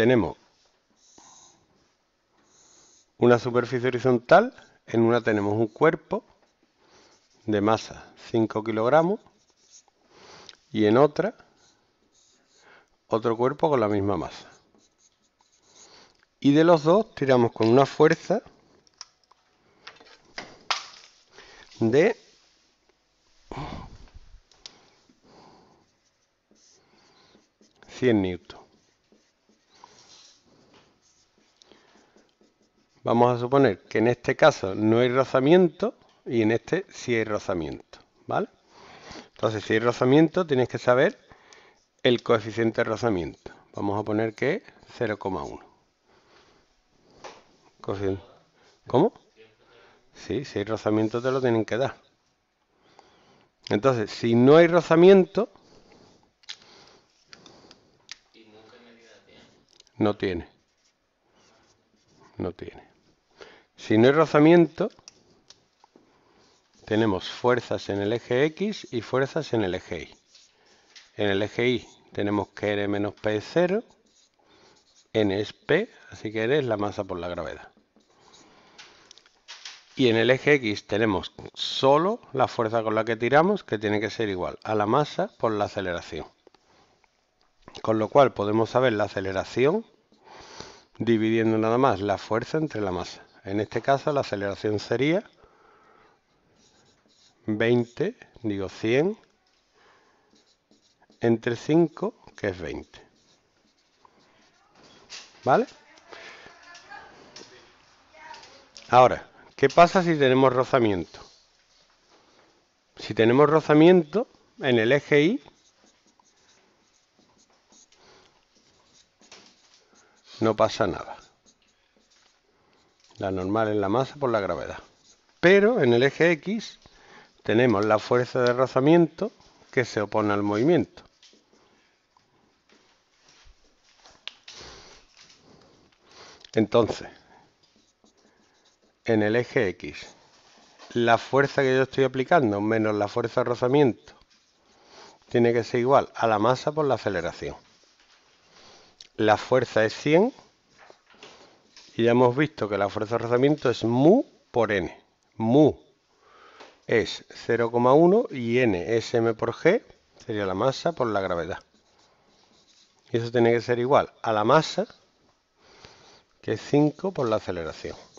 Tenemos una superficie horizontal, en una tenemos un cuerpo de masa 5 kilogramos y en otra otro cuerpo con la misma masa. Y de los dos tiramos con una fuerza de 100 N. Vamos a suponer que en este caso no hay rozamiento y en este sí hay rozamiento, ¿vale? Entonces, si hay rozamiento, tienes que saber el coeficiente de rozamiento. Vamos a poner que es 0,1. ¿Cómo? Sí, si hay rozamiento te lo tienen que dar. Entonces, si no hay rozamiento... No tiene no tiene. Si no hay rozamiento, tenemos fuerzas en el eje X y fuerzas en el eje Y. En el eje Y tenemos que R menos P es 0, N es P, así que R es la masa por la gravedad. Y en el eje X tenemos solo la fuerza con la que tiramos, que tiene que ser igual a la masa por la aceleración. Con lo cual podemos saber la aceleración dividiendo nada más la fuerza entre la masa. En este caso la aceleración sería 20, digo 100, entre 5, que es 20. ¿Vale? Ahora, ¿qué pasa si tenemos rozamiento? Si tenemos rozamiento en el eje Y, no pasa nada. La normal es la masa por la gravedad. Pero en el eje X tenemos la fuerza de rozamiento que se opone al movimiento. Entonces, en el eje X, la fuerza que yo estoy aplicando menos la fuerza de rozamiento tiene que ser igual a la masa por la aceleración la fuerza es 100 y ya hemos visto que la fuerza de rozamiento es mu por n. Mu es 0,1 y n es m por g, sería la masa por la gravedad. Y eso tiene que ser igual a la masa, que es 5 por la aceleración.